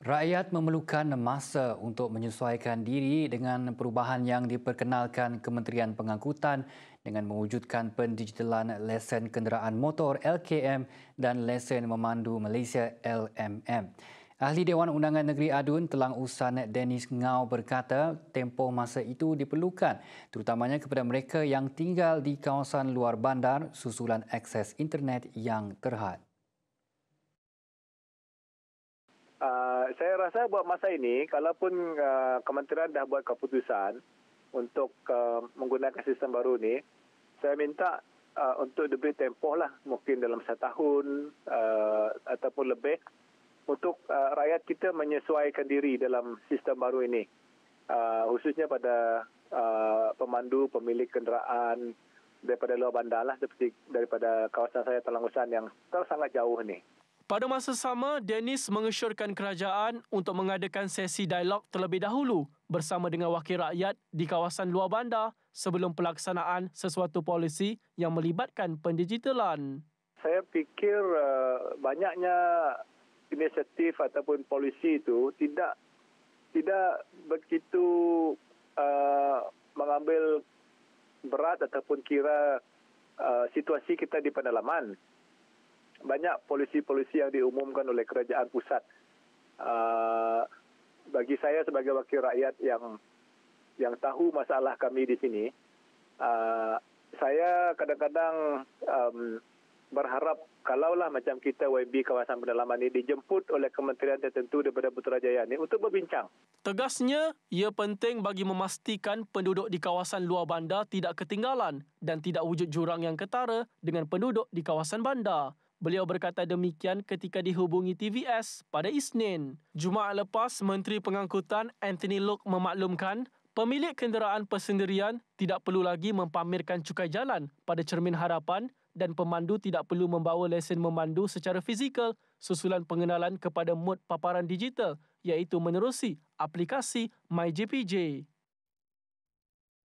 Rakyat memerlukan masa untuk menyesuaikan diri dengan perubahan yang diperkenalkan Kementerian Pengangkutan dengan mewujudkan pendigitalan lesen kenderaan motor LKM dan lesen memandu Malaysia LMM. Ahli Dewan Undangan Negeri Adun, Telang Usan Dennis Ngau berkata tempoh masa itu diperlukan terutamanya kepada mereka yang tinggal di kawasan luar bandar susulan akses internet yang terhad. saya rasa buat masa ini, kalaupun uh, kementerian dah buat keputusan untuk uh, menggunakan sistem baru ini, saya minta uh, untuk diberi tempoh lah, mungkin dalam setahun uh, ataupun lebih, untuk uh, rakyat kita menyesuaikan diri dalam sistem baru ini. Uh, khususnya pada uh, pemandu, pemilik kenderaan daripada luar bandar lah, seperti daripada kawasan saya, Telangusan yang sangat jauh ini. Pada masa sama, Dennis mengesyorkan kerajaan untuk mengadakan sesi dialog terlebih dahulu bersama dengan wakil rakyat di kawasan luar bandar sebelum pelaksanaan sesuatu polisi yang melibatkan pendigitalan. Saya fikir uh, banyaknya inisiatif ataupun polisi itu tidak tidak begitu uh, mengambil berat ataupun kira uh, situasi kita di pedalaman banyak polisi-polisi yang diumumkan oleh kerajaan pusat. Uh, bagi saya sebagai wakil rakyat yang yang tahu masalah kami di sini, uh, saya kadang-kadang um, berharap kalaulah macam kita YB kawasan pendalaman ini dijemput oleh kementerian tertentu daripada Putrajaya ini untuk berbincang. Tegasnya, ia penting bagi memastikan penduduk di kawasan luar bandar tidak ketinggalan dan tidak wujud jurang yang ketara dengan penduduk di kawasan bandar. Beliau berkata demikian ketika dihubungi TVS pada Isnin. Jumaat lepas, Menteri Pengangkutan Anthony Locke memaklumkan pemilik kenderaan persendirian tidak perlu lagi mempamerkan cukai jalan pada cermin harapan dan pemandu tidak perlu membawa lesen memandu secara fizikal susulan pengenalan kepada mod paparan digital iaitu menerusi aplikasi MyJPJ.